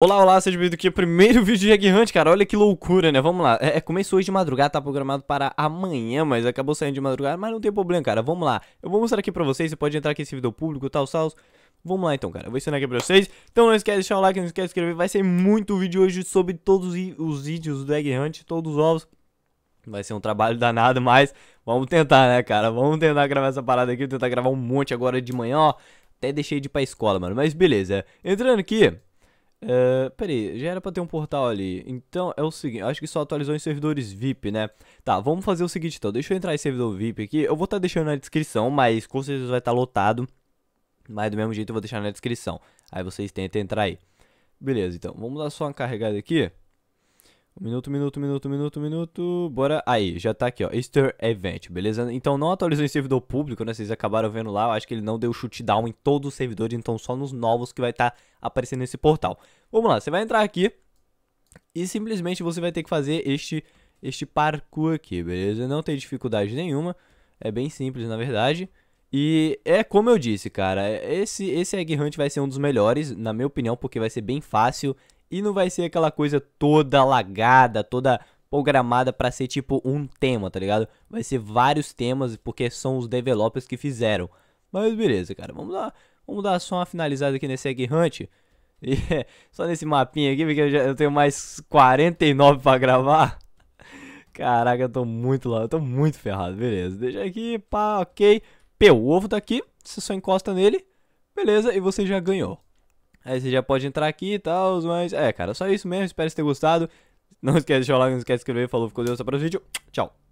Olá, olá, seja bem-vindo aqui ao primeiro vídeo de Egg Hunt, cara, olha que loucura, né, vamos lá, é, é, começou hoje de madrugada, tá programado para amanhã, mas acabou saindo de madrugada, mas não tem problema, cara, vamos lá, eu vou mostrar aqui pra vocês, você pode entrar aqui nesse vídeo público, tal, tal, Vamos lá então, cara, eu vou ensinar aqui pra vocês Então não esquece de deixar o like, não esquece de inscrever Vai ser muito vídeo hoje sobre todos os vídeos do Egg Hunt Todos os ovos Vai ser um trabalho danado, mas vamos tentar, né, cara Vamos tentar gravar essa parada aqui Tentar gravar um monte agora de manhã, ó Até deixei de ir pra escola, mano, mas beleza Entrando aqui, Uh, peraí, já era pra ter um portal ali. Então é o seguinte, acho que só atualizou em servidores VIP, né? Tá, vamos fazer o seguinte então. Deixa eu entrar em servidor VIP aqui. Eu vou estar tá deixando na descrição, mas com certeza vai estar tá lotado. Mas do mesmo jeito eu vou deixar na descrição. Aí vocês tentam entrar aí. Beleza, então vamos dar só uma carregada aqui. Minuto, minuto, minuto, minuto, minuto. Bora. Aí, já tá aqui, ó. Easter Event, beleza? Então não atualizou em servidor público, né? Vocês acabaram vendo lá. Eu acho que ele não deu chute down em todos os servidores, então só nos novos que vai estar tá aparecendo nesse portal. Vamos lá, você vai entrar aqui e simplesmente você vai ter que fazer este, este parkour aqui, beleza? Não tem dificuldade nenhuma. É bem simples, na verdade. E é como eu disse, cara, esse, esse Egg Hunt vai ser um dos melhores, na minha opinião, porque vai ser bem fácil e não vai ser aquela coisa toda lagada, toda programada para ser tipo um tema, tá ligado? Vai ser vários temas porque são os developers que fizeram. Mas beleza, cara, vamos lá. Vamos dar só uma finalizada aqui nesse Egg Hunt. E é, só nesse mapinha aqui, porque eu, já, eu tenho mais 49 para gravar. Caraca, eu tô muito lá, eu tô muito ferrado. Beleza, deixa aqui, pá, ok. P, o ovo tá aqui, você só encosta nele. Beleza, e você já ganhou. Aí você já pode entrar aqui e tal, mas... É, cara, só isso mesmo. Espero que tenha gostado. Não esquece de deixar o like, não esquece de inscrever. Falou, ficou Deus, até o próximo vídeo. Tchau.